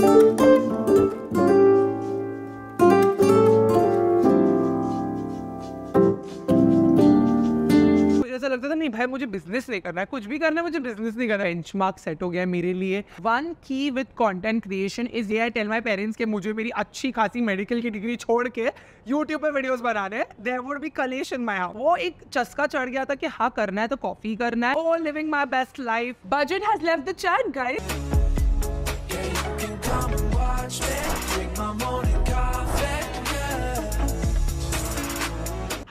ऐसा लगता था नहीं भाई मुझे बिजनेस नहीं करना है कुछ भी करना है मुझे बिजनेस नहीं करना है मार्क सेट हो गया मेरे लिए वन की विद कंटेंट क्रिएशन इज ये टेल माय पेरेंट्स के मुझे मेरी अच्छी खासी मेडिकल की डिग्री छोड़ के यूट्यूब पे वीडियोस बनाने देयर वुड बी कलेश इन माय वो एक चस्का चढ़ गया था कि हाँ करना है तो कॉफी करना है oh living my best life budget has left the chat guys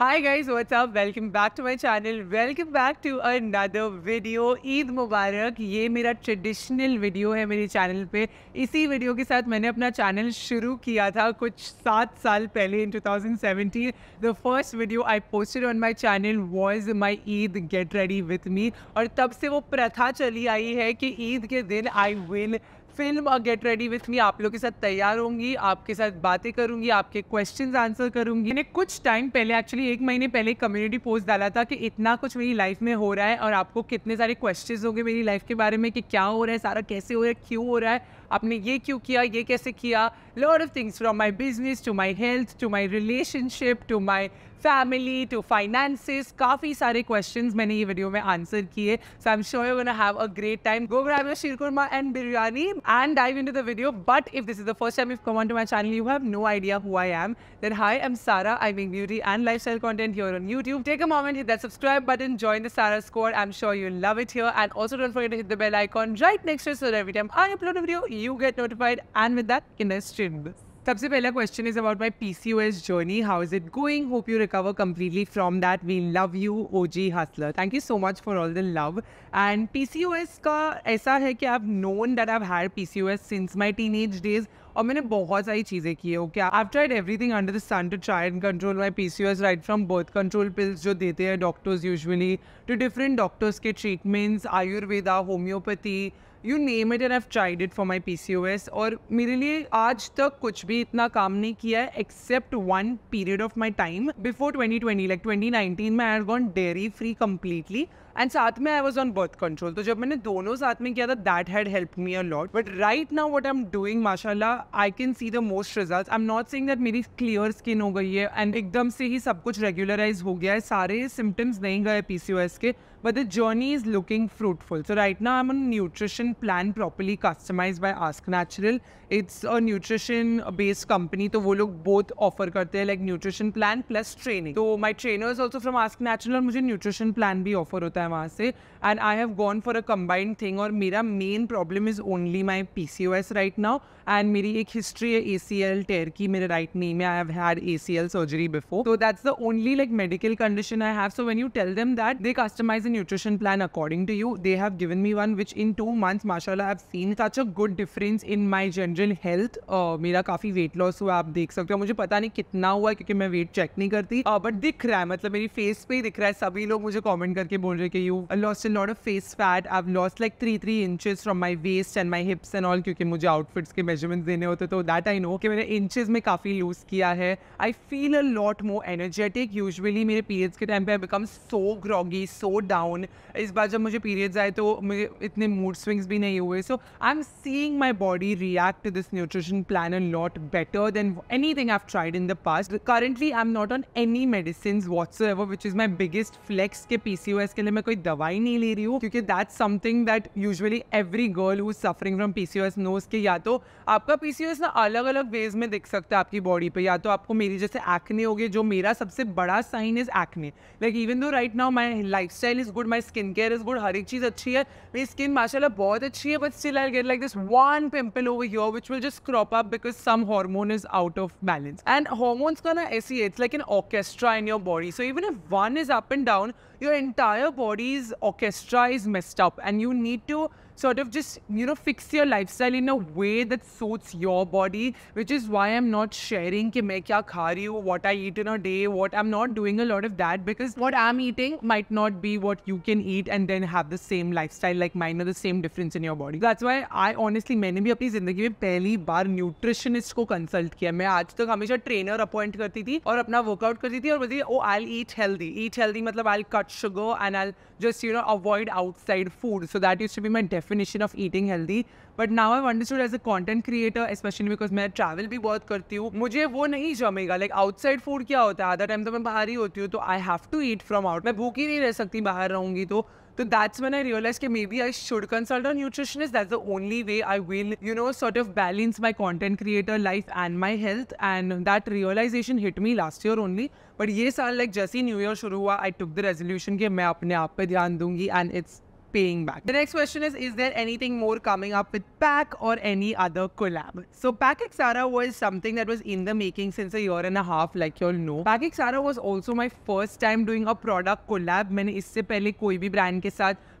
Hi guys, what's up? Welcome back to my channel. Welcome back to another video. Eid मुबारक ये मेरा ट्रेडिशनल वीडियो है मेरे चैनल पे इसी वीडियो के साथ मैंने अपना चैनल शुरू किया था कुछ सात साल पहले in 2017 the first video I posted on my channel was my Eid get ready with me और तब से वो प्रथा चली आई है कि ईद के दिन आई will फिल्म और गेट रेडी विथ मी आप लोग के साथ तैयार होंगी आपके साथ बातें करूंगी आपके क्वेश्चन आंसर करूंगी मैंने कुछ टाइम पहले एक्चुअली एक महीने पहले कम्युनिटी पोस्ट डाला था कि इतना कुछ मेरी लाइफ में हो रहा है और आपको कितने सारे क्वेश्चन होंगे मेरी लाइफ के बारे में कि क्या हो रहा है सारा कैसे हो रहा है क्यों हो रहा है आपने ये क्यों किया ये कैसे किया lot of things from my business to my health to my relationship to my family to finances काफ़ी सारे क्वेश्चन मैंने ये वीडियो में आंसर किए so I am sure you one have a great time go grab sheer khurma and biryani and dive into the video but if this is the first time if come on to my channel you have no idea who I M then hi am Sara I make beauty and lifestyle content here on YouTube take a moment hit that subscribe button join the Sara squad I am sure you love it here and also don't forget to hit the bell icon right next so every time I upload video you get notified. And with that, Kinder stream this. सबसे पहला question is about my P C O S journey how is it going hope you recover completely from that we love you O G hustler thank you so much for all the love and P C O S का ऐसा है कि I have known that I had P C O S since my teenage days और मैंने बहुत सारी चीज़ें की है okay I tried everything under the sun to try and control my P C O S right from birth control pills जो देते हैं doctors usually to different doctors के treatments Ayurveda homeopathy you name it and I tried it for my P C O S और मेरे लिए आज तक कुछ भी इतना काम नहीं किया है except one period of my time before twenty twenty like twenty nineteen में I had gone dairy free completely and साथ में I was on birth control तो जब मैंने दोनों साथ में किया था that had help me a lot but right now what I am doing माशाला I can see the most result I am not seeing that मेरी क्लियर स्किन हो गई है एंड एकदम से ही सब कुछ रेगुलराइज हो गया है सारे सिम्टम्स नहीं गए पी सी ओ एस के but the journey is looking fruitful. So right now I'm on nutrition plan properly customized by Ask Natural. It's a nutrition based company. So वो लोग both offer karte हैं like nutrition plan plus training. So my trainer is also from Ask Natural and मुझे nutrition plan bhi offer hota hai वहाँ से. And I have gone for a combined thing और मेरा main problem is only my PCOS right now. And मेरी एक history है ACL tear ki mere right knee mein. I have had ACL surgery before. So that's the only like medical condition I have. So when you tell them that they customize the nutrition plan according to you. They have given me one which in two months, mashallah, I've seen such a good difference in my general health. Uh, मेरा काफ़ी weight loss हुआ आप देख सकते हो मुझे पता नहीं कितना हुआ क्योंकि मैं वेट चेक नहीं करती uh, दिख रहा है मतलब मेरी फेस पे ही दिख रहा है सभी लोग मुझे कमेंट करके बोल रहे कि you lost in lot of face fat I lost like three three inches from my waist and my hips and all क्योंकि मुझे आउटफिट्स के मेजरमेंट देने होते तो दैट आई नो कि मैंने इंचेस में काफ़ी लूज़ किया है I feel a lot more energetic usually मेरे पीरियड्स के टाइम पे I become so groggy so dark down इस बार जब मुझे पीरियड्स आए तो मुझे इतने मूड स्विंग्स भी नहीं हुए so I am seeing my body react to this nutrition plan a lot better than anything I tried in the past currently I am not on any medicine whatsoever which is my biggest flex के P C O S के लिए मैं कोई दवाई नहीं ले रही हूँ क्योंकि that something that usually every girl who suffering from P C O S knows के या तो आपका पी सी ओ एस ना अलग अलग वेज में दिख सकता है आपकी बॉडी पर या तो आपको मेरी जैसे एक्ने हो गए जो मेरा सबसे बड़ा sign is acne like even though right now my lifestyle is is good my skin care is good हर एक चीज़ अच्छी है मेरी स्किन माशाला बहुत अच्छी है but still I get like this one pimple over your which will just crop up because some hormone is out of balance and hormones का ना ऐसी it's like an orchestra in your body so even if one is up and down your entire bodies orchestra is messed up and you need to sort of just, you know, fix your lifestyle in a way that suits your body, which is why I'm not sharing ki main kya kha rahi hu, what I eat in a day, what I'm not doing a lot of that because what I'm eating might not be what you can eat and then have the same lifestyle like mine or the same difference in your body. That's why I honestly मैंने भी अपनी जिंदगी में पहली बार nutritionist को consult किया मैं आज तक हमेशा ट्रेनर अपॉइंट करती थी और अपना वर्कआउट करती oh i'll eat healthy eat healthy eat i'll cut sugar and i'll just you know avoid outside food so that use to be my def definition of eating healthy but now I understood as a content creator specially because मैं travel भी बहुत करती हूँ मुझे वो नहीं जमेगा like outside food क्या होता है आधा टाइम तो मैं बाहर ही होती हूँ तो I have to eat from out मैं भूखी नहीं रह सकती बाहर रहूंगी तो तो दैट्स मैन आई रियलाइज के maybe I should consult nutrition nutritionist that the only way I will you know sort of balance my content creator life and my health and that realisation hit me last year only but ये साल like जैसे ही new year शुरू हुआ आई took the resolution कि मैं अपने आप पर ध्यान दूंगी and it's paying back. The next question is Is there anything more coming up with Pack or any other collab? So, Pack Xara was something that was in the making since a year and a half, like you all know. Pack Xara was also my first time doing a product collab. मैंने इससे पहले कोई भी brand के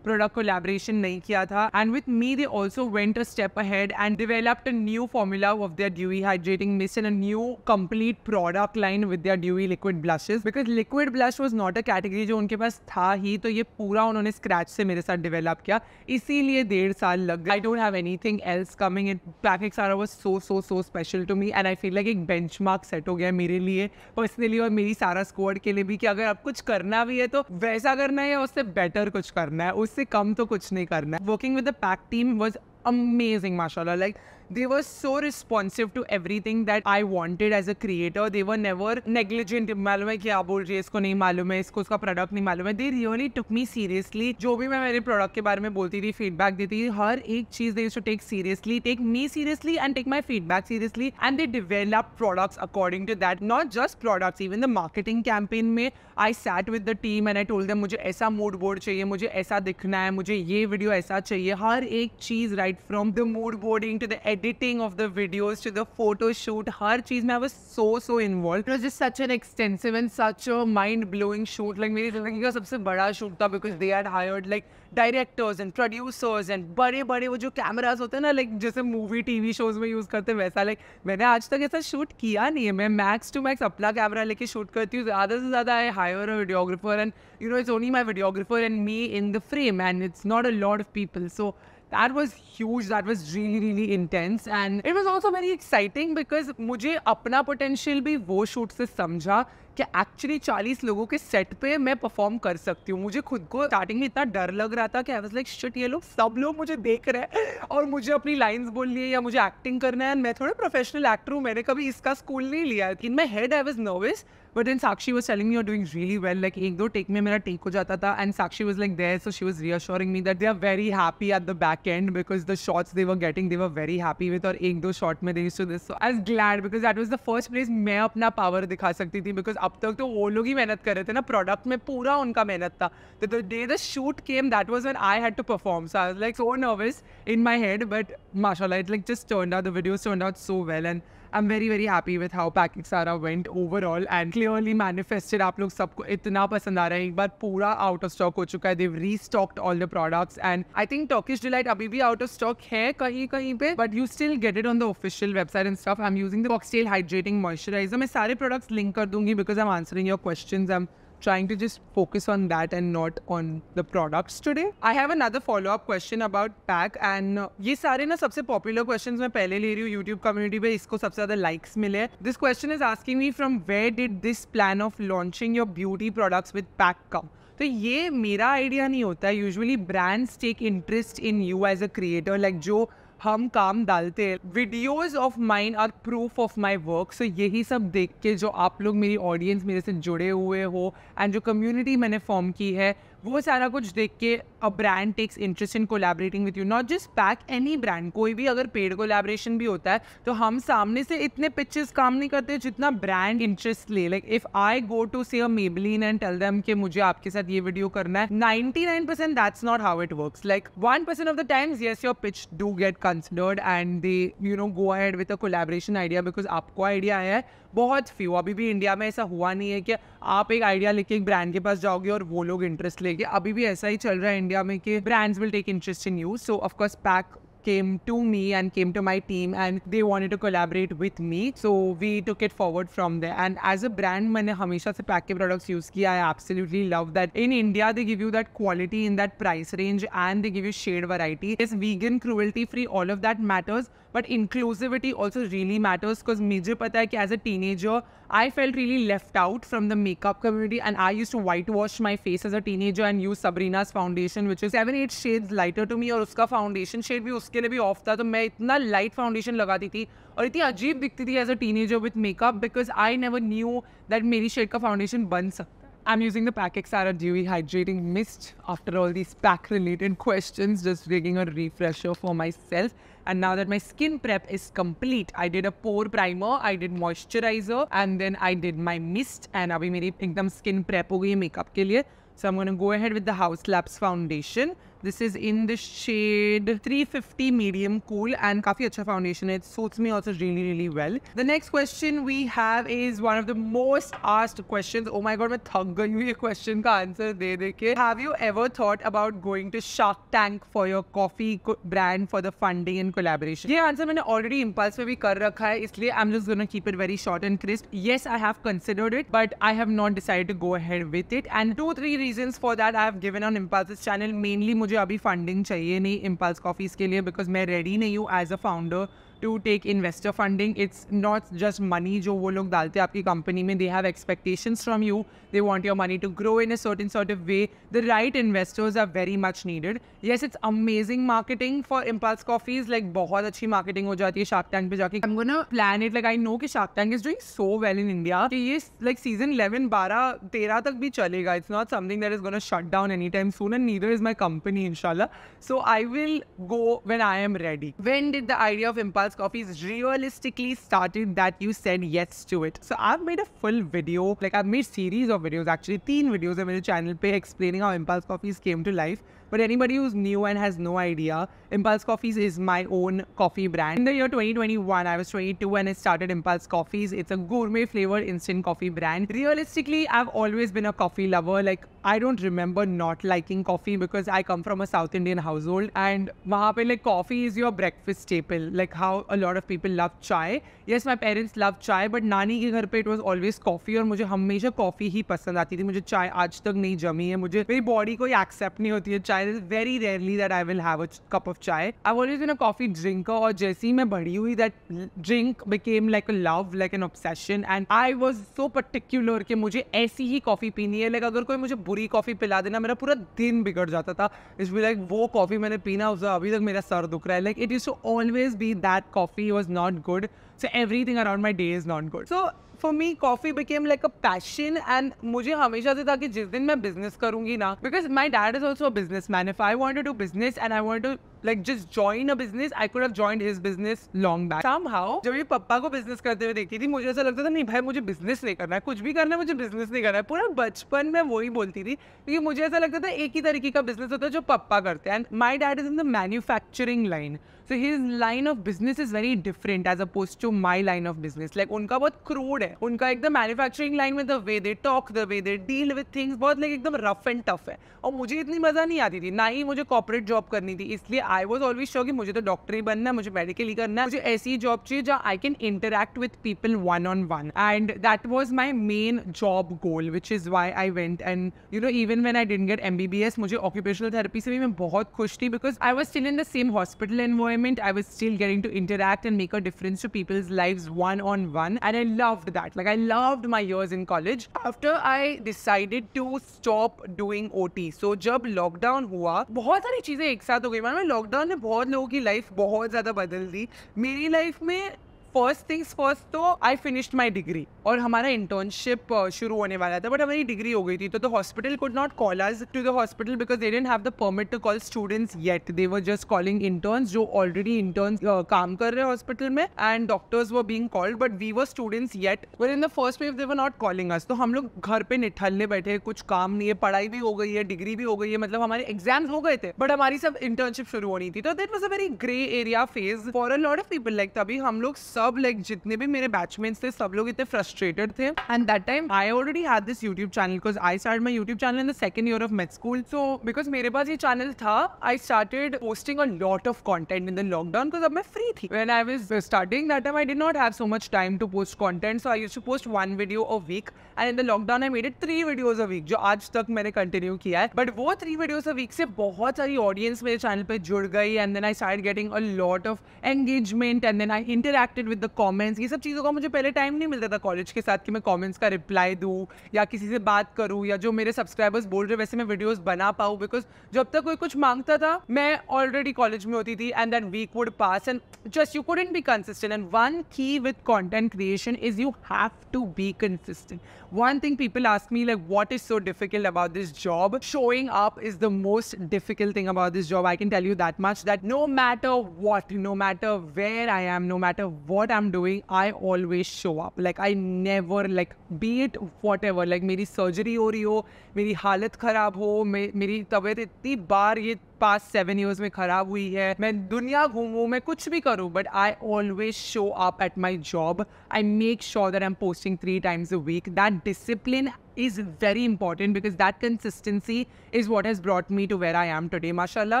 product collaboration नहीं किया था and with me they also went a step ahead and developed a new formula of their dewy hydrating mist in a new complete product line with their dewy liquid blushes because liquid blush was not a category जो उनके पास था ही तो ये पूरा उन्होंने scratch से मेरे साथ डिवेलप किया इसीलिए डेढ़ साल लग गया I don't have anything else coming in packet Sara was so so so special to me and I feel like एक बेंच मार्क सेट हो गया मेरे लिए पर्सनली और मेरी सारा स्क्वाड के लिए भी कि अगर आप कुछ करना भी है तो वैसा करना है या उससे बेटर कुछ करना है उस इससे कम तो कुछ नहीं करना working with the PAC team was amazing माशाल्लाह like they were so responsive to everything that I wanted as a creator. They were never negligent. मालूम है क्या बोल रही है इसको नहीं मालूम है इसको प्रोडक्ट नहीं मालूम है they really took me seriously जो भी मैं मेरे प्रोडक्ट के बारे में बोलती थी फीडबैक देती थी हर एक चीज they to take seriously take me seriously and take my feedback seriously and they develop products according to that not just products even the marketing campaign में I sat with the team and I told them मुझे ऐसा mood board चाहिए मुझे ऐसा दिखना है मुझे ये वीडियो ऐसा चाहिए हर एक चीज right from the mood boarding to the ad editing of the videos to the photo shoot, हर चीज में I was so so involved. It was just such an extensive and such a mind blowing shoot. Like मेरी जिंदगी का सबसे बड़ा shoot था because they had hired like directors and producers and बड़े बड़े वो जो cameras होते हैं ना like जैसे movie TV shows में use करते हैं वैसा like मैंने आज तक ऐसा shoot किया नहीं है मैं max to max अपना कैमरा लेके shoot करती हूँ ज़्यादा से ज़्यादा I hire a videographer and you know it's only my videographer and me in the frame and it's not a lot of people so that was huge that was really really intense and it was also very exciting because mujhe apna potential bhi wo shoot se samjha क्या actually चालीस लोगों के set पे मैं perform कर सकती हूँ मुझे खुद को स्टार्टिंग में इतना डर लग रहा था कि आई वॉज लाइक शिट ये लोग सब लोग मुझे देख रहे हैं और मुझे अपनी लाइंस बोलनी है या मुझे एक्टिंग करना है मैं थोड़ा प्रोफेशनल एक्टर हूँ मैंने कभी इसका स्कूल नहीं लिया in my head I was nervous but then Sakshi was telling you doing really well like एक दो टेक में मेरा टेक हो जाता था and Sakshi was like there so she was reassuring me that they are very happy at the back end because the shorts they were getting they were very happy with और एक दो short में they to this so I as glad because that was the first place मैं अपना power दिखा सकती थी because अब तक तो वो लोग ही मेहनत कर रहे थे ना प्रोडक्ट में पूरा उनका मेहनत था तो the day the shoot came that was when I had to perform so I was like so nervous in my head but माशाल्लाह it like just turn out the videos turned out so well and I'm very very happy with how Packing Sara went overall and clearly manifested आप लोग सबको इतना पसंद आ रहा है एक बार पूरा out of stock हो चुका है they've restocked all the products and I think Turkish Delight अभी भी out of stock है कहीं कहीं पे but you still get it on the official website and stuff I'm using the Foxtail Hydrating Moisturizer मैं सारे products link कर दूंगी because I'm answering your questions I'm trying to just focus on that and not on the products today. I have another follow-up question about pack and ये सारे ना सबसे popular questions मैं पहले ले रही हूँ YouTube community पे इसको सबसे ज़्यादा likes mile. This question is asking me from where did this plan of launching your beauty products with pack come? तो ये मेरा आइडिया नहीं होता है usually brands take interest in you as a creator like जो हम काम डालते हैं videos of mind are proof of my work so यही सब देख के जो आप लोग मेरी ऑडियंस मेरे से जुड़े हुए हो एंड जो कम्युनिटी मैंने फॉर्म की है वो सारा कुछ देख के a brand takes interest in collaborating with you not just PAC any brand कोई भी अगर पेड कोलैबोरेशन भी होता है तो हम सामने से इतने पिक्चर्स काम नहीं करते जितना ब्रांड इंटरेस्ट ले like if I go to say a Maybelline and tell them कि मुझे आपके साथ ये वीडियो करना है ninety nine percent that's not how it work like one percent of the times yes your pitch do get considered and they you know go ahead with a collaboration idea because आपको idea आया है बहुत few अभी भी India में ऐसा हुआ नहीं है कि आप एक आइडिया लेके एक ब्रांड के पास जाओगे और वो लोग इंटरेस्ट लेके अभी भी ऐसा ही चल रहा है इंडिया में कि brands will take interest in you so of course PAC came to me and came to my team and they wanted to collaborate with me. So we took it forward from there. And as a brand, I hamisha se pack products use ki. I absolutely love that. In India, they give you that quality in that price range and they give you shade variety. It's vegan, cruelty free, all of that matters. But inclusivity also really matters because major pata ki as a teenager, I felt really left out from the makeup community and I used to whitewash my face as a teenager and use Sabrina's foundation, which is seven, eight shades lighter to me or uska foundation shade bhi uske इसके लिए भी of था तो मैं इतना light foundation लगाती थी और इतनी अजीब दिखती थी as a teenager with makeup because I never knew that मेरी शेड का फाउंडेशन बन सकता है आई एम यूजिंग द पैक एक्सारा dewy hydrating mist after all this pack related question just breaking a refresher for my self and now that my skin prep is complete i did a pore primer i did moisturizer and then i did my mist and abhi meri ekdam skin prep ho gayi hai makeup ke liye so i'm going to go ahead with the house labs foundation This is in the shade 350 medium cool and kafi acha foundation. It suits me also really, really well. The next question we have is one of the most asked questions. Oh my god, I'm thugging you question ka answer. De deke. Have you ever thought about going to Shark Tank for your coffee brand for the funding and collaboration? Yeah, answer I've already impulse where we kar rakha hai, isliye I'm just gonna keep it very short and crisp. Yes, I have considered it, but I have not decided to go ahead with it. And two, three reasons for that I have given on impulse's channel mainly मुझे अभी funding चाहिए नहीं impulse coffees के लिए because मैं ready नहीं हूँ as a founder to take investor funding. It's not just money जो वो लोग डालते हैं company कंपनी में. They have expectations from you. They want your money to grow in a certain sort of way. The right investors are very much needed. Yes, it's amazing marketing for Impulse Coffees. Like बहुत अच्छी marketing हो जाती है Shark Tank पे जाके. I'm gonna plan it. Like I know कि Shark Tank is doing so well in India. कि ये like season 11, 12, 13 तक भी चलेगा. It's not something that is gonna shut down anytime soon. And neither is my company, inshallah. So I will go when I am ready. When did the idea of Impulse Coffee Coffee's realistically started that you said yes to it. So I've made a full video, like I've made series of videos actually, teen videos on my channel pay explaining how Impulse Coffees came to life. But anybody who's new and has no idea, Impulse Coffees is my own coffee brand. In the year 2021, I was 22 and I started Impulse Coffees. It's a gourmet flavored instant coffee brand. Realistically, I've always been a coffee lover. Like, I don't remember not liking coffee because I come from a South Indian household and Mahape, like, coffee is your breakfast staple. Like, how a lot of people love chai. Yes, my parents love chai, but नानी के घर पे it was always coffee, and मुझे हमेशा coffee ही पसंद आती थी मुझे chai आज तक नहीं जमी है मुझे मेरी body कोई accept नहीं होती है चाय this very rarely that I will have a cup of chai I always in a coffee drinker और जैसे ही मैं बड़ी हुई that drink became like a love like an obsession and I was so particular कि मुझे ऐसी ही कॉफी पीनी है लाइक अगर कोई मुझे बुरी कॉफी पिला देना मेरा पूरा दिन बिगड़ जाता था इस बी लाइक वो कॉफी मैंने पीना उसका अभी तक मेरा सर दुख रहा है like it is to always be that coffee was not good so everything around my day is not good so for me coffee became like a passion and मुझे हमेशा से था कि जिस दिन मैं बिजनेस करूंगी ना because my dad is also businessman if I want to do business and I want to like just join a business I could have joined his business long back somehow जब ये पप्पा को business करते हुए देखती थी मुझे ऐसा लगता था नहीं भाई मुझे बिजनेस नहीं करना है कुछ भी करना है मुझे बिजनेस नहीं करना है पूरा बचपन में वो ही बोलती थी क्योंकि मुझे ऐसा लगता था एक ही तरीके का बिजनेस होता है जो पप्पा करते हैं and my dad is in the manufacturing line so his line of business is very different as opposed to my line of business like उनका बहुत क्रूड है उनका एकदम मैन्युफैक्चरिंग लाइन में the way they talk the way they deal with things बहुत like एकदम rough and tough है और मुझे इतनी मज़ा नहीं आती थी ना ही मुझे कॉपरेट जॉब करनी थी इसलिए आई वॉज ऑलवेज श्योर कि मुझे तो डॉक्टर ही बनना है मुझे मेडिकल ही करना है मुझे ऐसी जॉब चाहिए जहाँ I can interact with people one on one and that was my main job goal which is why I went and you know even when I didn't get M B B S मुझे occupational therapy से भी मैं बहुत खुश थी because I was still in the same hospital वो environment, I was still getting to interact and make a difference to people's lives one on one. And I loved that. Like, I loved my years in college. After I decided to stop doing OT, so जब lockdown हुआ बहुत सारी चीज़ें एक साथ हो गई मैंने लॉकडाउन ने बहुत लोगों की लाइफ बहुत ज़्यादा बदल दी मेरी लाइफ में फर्स्ट थिंग्स फर्स्ट तो आई फिनिश्ड माई डिग्री और हमारा इंटर्नशिप uh, शुरू होने वाला था बट हमारी डिग्री हो गई थी तो the hospital could not call us to the hospital because they didn't have the permit to call students yet they were just calling interns जो ऑलरेडी इंटर्न्स uh, काम कर रहे हैं हॉस्पिटल में and doctors were being called but we were students yet were in the first wave they were not calling us तो हम लोग घर पे निठलने बैठे कुछ काम नहीं है पढ़ाई भी हो गई है डिग्री भी हो गई है मतलब हमारे एग्जाम्स हो गए थे बट हमारी सब इंटर्नशिप शुरू होनी थी तो that was a very grey area phase for a lot of people like तभी हम लोग सब लाइक जितने भी मेरे बैचमेट्स थे सब लोग इतने फ्रस्ट्रेटेड थे and that time I already had this YouTube channel because I start my YouTube channel in the second year of med school so because मेरे पास ये चैनल था I started posting a lot of content in the lockdown because अब मैं free थी when I was starting that time I did not have so much time to post content so I used to post one video a week and in the lockdown I made it three videos a week जो आज तक मैंने continue किया है but वो three videos a week से बहुत सारी ऑडियंस मेरे चैनल पर जुड़ गई and then I start getting a lot of engagement and then I interacted frustrated with the comments ये सब चीज़ों का मुझे पहले टाइम नहीं मिलता था कॉलेज के साथ कि मैं कॉमेंट्स का रिप्लाई दूँ या किसी से बात करूँ या जो मेरे सब्सक्राइबर्स बोल रहे वैसे मैं वीडियोज बना पाऊँ बिकॉज जब तक कोई कुछ मांगता था मैं ऑलरेडी कॉलेज में होती थी and then week would pass and just you couldn't be consistent and one की with content creation is you have to be consistent One thing people ask me, like, what is so difficult about this job? Showing up is the most difficult thing about this job. I can tell you that much that no matter what, no matter where I am, no matter what I'm doing, I always show up. Like, I never, like, be it whatever, like, मेरी surgery हो रही हो मेरी हालत ख़राब हो मेरी तबीयत इतनी बार ये पास्ट सेवन ईयर्स में खराब हुई है मैं दुनिया घूमू मैं कुछ भी करूँ but I always show up at my job I make sure that I am posting three times a week that discipline is very important because that consistency is what has brought me to where I am today, माशाला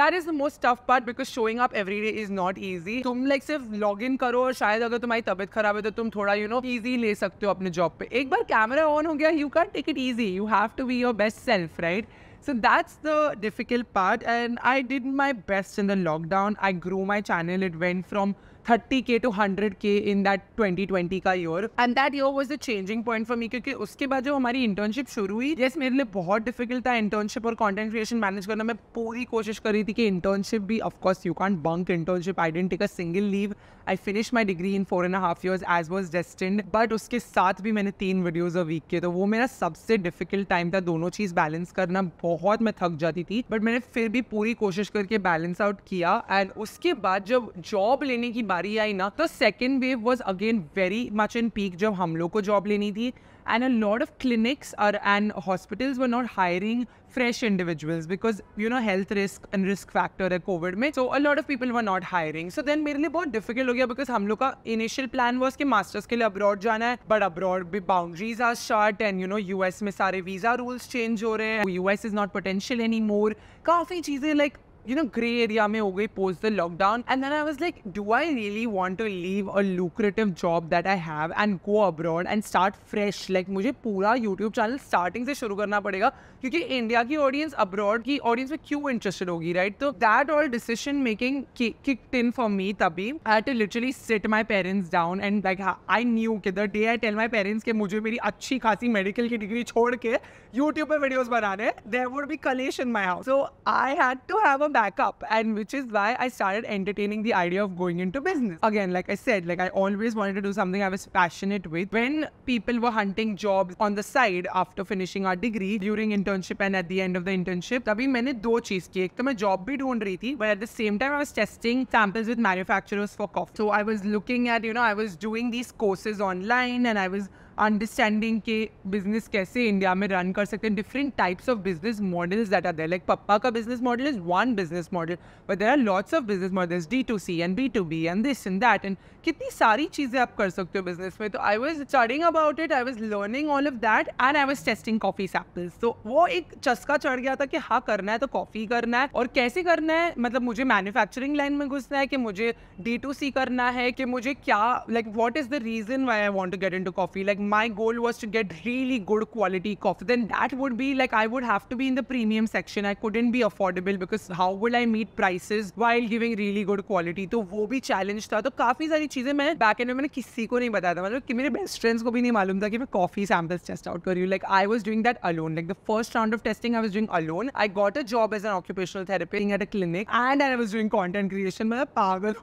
that is the most tough part because showing up every day is not easy तुम like सिर्फ log in करो और शायद अगर तुम्हारी तबियत खराब है तो तुम थोड़ा यू नो ईजी ले सकते हो अपने जॉब पे एक बार कैमरा ऑन हो गया you can take it easy you have to be your best self right So that's the difficult part. And I did my best in the lockdown. I grew my channel. It went from thirty K to hundred K in in twenty twenty का year and that year was the changing point for me क्योंकि उसके बाद जो हमारी internship शुरू हुई जैसे मेरे लिए बहुत डिफिकल्ट था इंटर्नशिप और कॉन्टेंट क्रिएशन मैनेज करना मैं पूरी कोशिश कर रही थी कि इंटर्नशिप भी of course you can't bunk internship I didn't take a single leave I finish my degree in four and half year as was destined but उसके साथ भी मैंने तीन वीडियोज अ वीक किए तो वो मेरा सबसे डिफिकल्ट टाइम था दोनों चीज़ बैलेंस करना बहुत मैं थक जाती थी बट मैंने फिर भी पूरी कोशिश करके बैलेंस आउट किया एंड उसके बाद जब जॉब लेने की बात बारी आई ना तो second wave was again very much in peak जब हम लोग को जॉब लेनी थी and a lot of clinics और and hospitals were not hiring fresh individuals because you know health risk and risk factor है कोविड में so a lot of people were not hiring so then मेरे लिए बहुत difficult हो गया because हम लोग का इनिशियल प्लान वॉज कि मास्टर्स के लिए अब्रॉड जाना है बट अब्रॉड भी boundaries are short and you know US में सारे वीजा रूल्स चेंज हो रहे हैं US is not potential anymore काफ़ी चीज़ें like you know grey area में हो गई post the lockdown and then I was like do I really want to leave a lucrative job that I have and go abroad and start fresh like मुझे पूरा YouTube channel starting से शुरू करना पड़ेगा क्योंकि इंडिया की audience abroad की audience में क्यों इंटरेस्टेड होगी राइट तो that all decision making kicked for me तभी I to literally sat my parents down and like I knew के the day I tell my parents के मुझे मेरी अच्छी खासी मेडिकल की डिग्री छोड़ के यूट्यूब पर वीडियोज बना रहे हैं देर वुड बी कलेश in my house so I had to have a back up. And which is why I started entertaining the idea of going into business. Again, like I said, like I always wanted to do something I was passionate with. When people were hunting jobs on the side after finishing our degree, during internship and at the end of the internship, तभी मैंने दो चीज की एक तो मैं job भी ढूंढ रही थी but at the same time I was testing samples with manufacturers for coffee So I was looking at, you know, I was doing these courses online, and I was. Understanding के business कैसे India में run कर सकते हैं different types of business models that are there like पप्पा का business model is one business model but there are lots of business models D to C and B to B and this in that and कितनी सारी चीज़ें आप कर सकते हो business में तो I was studying about it I was learning all of that and I was testing coffee samples तो वो एक चस्का चढ़ गया था कि हाँ करना है तो कॉफ़ी करना है और कैसे करना है मतलब मुझे मैन्युफैक्चरिंग लाइन में घुसना है कि मुझे डी टू सी करना है कि मुझे क्या like what is the reason why I want to get into coffee like my goal was to get really good quality coffee, then that would be like I would have to be in the premium section. I couldn't be affordable because how will I meet prices while giving really good quality? that was भी challenge So, तो काफी सारी चीजें मैं back end में मैंने I को नहीं बताया था. मतलब कि मेरे best friends को not नहीं मालूम था कि मैं coffee samples test out कर Like I was doing that alone. Like the first round of testing I was doing alone. I got a job as an occupational therapist at a clinic and I was doing content creation. I was